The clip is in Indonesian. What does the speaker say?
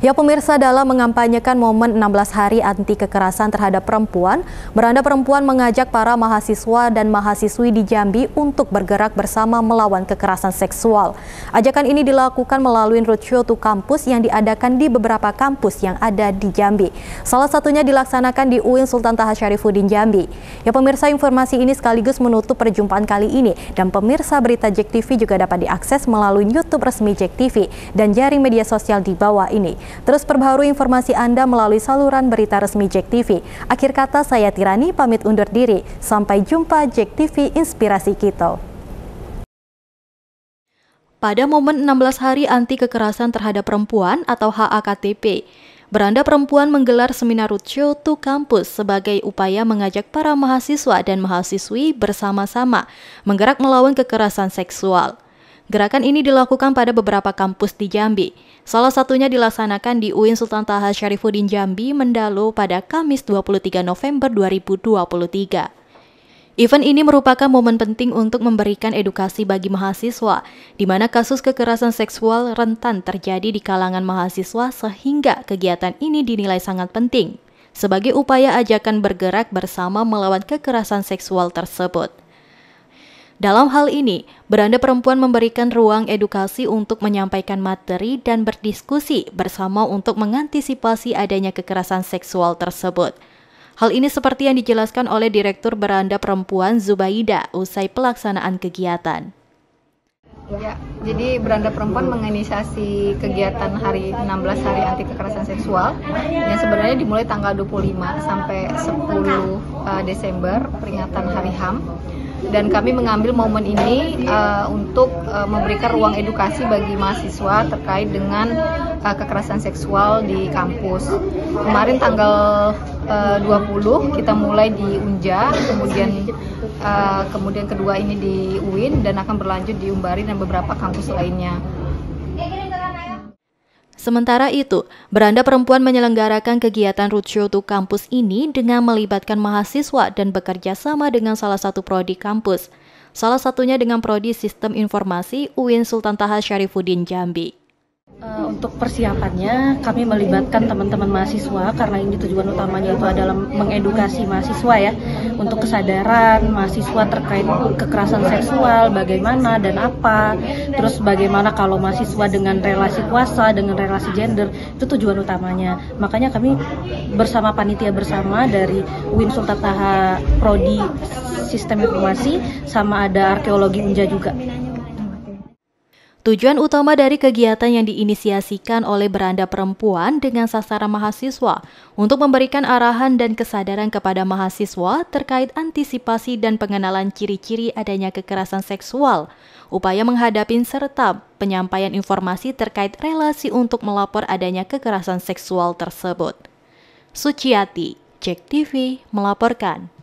Ya pemirsa dalam mengampanyekan momen 16 hari anti kekerasan terhadap perempuan, Beranda Perempuan mengajak para mahasiswa dan mahasiswi di Jambi untuk bergerak bersama melawan kekerasan seksual. Ajakan ini dilakukan melalui roadshow to kampus yang diadakan di beberapa kampus yang ada di Jambi. Salah satunya dilaksanakan di UIN Sultan Taha Syarifuddin Jambi. Ya pemirsa informasi ini sekaligus menutup perjumpaan kali ini dan pemirsa berita JEK TV juga dapat diakses melalui YouTube resmi JEK TV dan jaring media sosial di bawah ini. Terus perbaharui informasi Anda melalui saluran berita resmi Jack TV. Akhir kata saya Tirani pamit undur diri. Sampai jumpa Jack TV Inspirasi Kita. Pada momen 16 hari anti kekerasan terhadap perempuan atau HAKTP, Beranda Perempuan menggelar seminar roadshow to kampus sebagai upaya mengajak para mahasiswa dan mahasiswi bersama-sama menggerak melawan kekerasan seksual. Gerakan ini dilakukan pada beberapa kampus di Jambi. Salah satunya dilaksanakan di UIN Sultan Taha Syarifuddin Jambi Mendalu pada Kamis 23 November 2023. Event ini merupakan momen penting untuk memberikan edukasi bagi mahasiswa, di mana kasus kekerasan seksual rentan terjadi di kalangan mahasiswa sehingga kegiatan ini dinilai sangat penting sebagai upaya ajakan bergerak bersama melawan kekerasan seksual tersebut. Dalam hal ini, beranda perempuan memberikan ruang edukasi untuk menyampaikan materi dan berdiskusi bersama untuk mengantisipasi adanya kekerasan seksual tersebut. Hal ini seperti yang dijelaskan oleh Direktur Beranda Perempuan Zubaida usai pelaksanaan kegiatan. Ya, jadi Beranda Perempuan menginisiasi kegiatan hari 16 hari anti kekerasan seksual yang sebenarnya dimulai tanggal 25 sampai 10 eh, Desember peringatan Hari HAM dan kami mengambil momen ini uh, untuk uh, memberikan ruang edukasi bagi mahasiswa terkait dengan uh, kekerasan seksual di kampus. Kemarin tanggal uh, 20 kita mulai di Unja, kemudian uh, kemudian kedua ini di UIN dan akan berlanjut di Umbari dan beberapa kampus lainnya. Sementara itu, beranda perempuan menyelenggarakan kegiatan roadshow to kampus ini dengan melibatkan mahasiswa dan bekerja sama dengan salah satu prodi kampus. Salah satunya dengan prodi Sistem Informasi UIN Sultan Taha Syarifuddin Jambi. Eh, untuk persiapannya, kami melibatkan teman-teman mahasiswa karena ini tujuan utamanya itu adalah mengedukasi mahasiswa ya untuk kesadaran mahasiswa terkait kekerasan seksual, bagaimana dan apa, terus bagaimana kalau mahasiswa dengan relasi kuasa, dengan relasi gender itu tujuan utamanya. Makanya kami bersama panitia bersama dari Win Sultan Taha Prodi Sistem Informasi sama ada arkeologi Unja juga. Tujuan utama dari kegiatan yang diinisiasikan oleh Beranda Perempuan dengan sasaran mahasiswa untuk memberikan arahan dan kesadaran kepada mahasiswa terkait antisipasi dan pengenalan ciri-ciri adanya kekerasan seksual, upaya menghadapi serta penyampaian informasi terkait relasi untuk melapor adanya kekerasan seksual tersebut. Suciati, Cek TV melaporkan.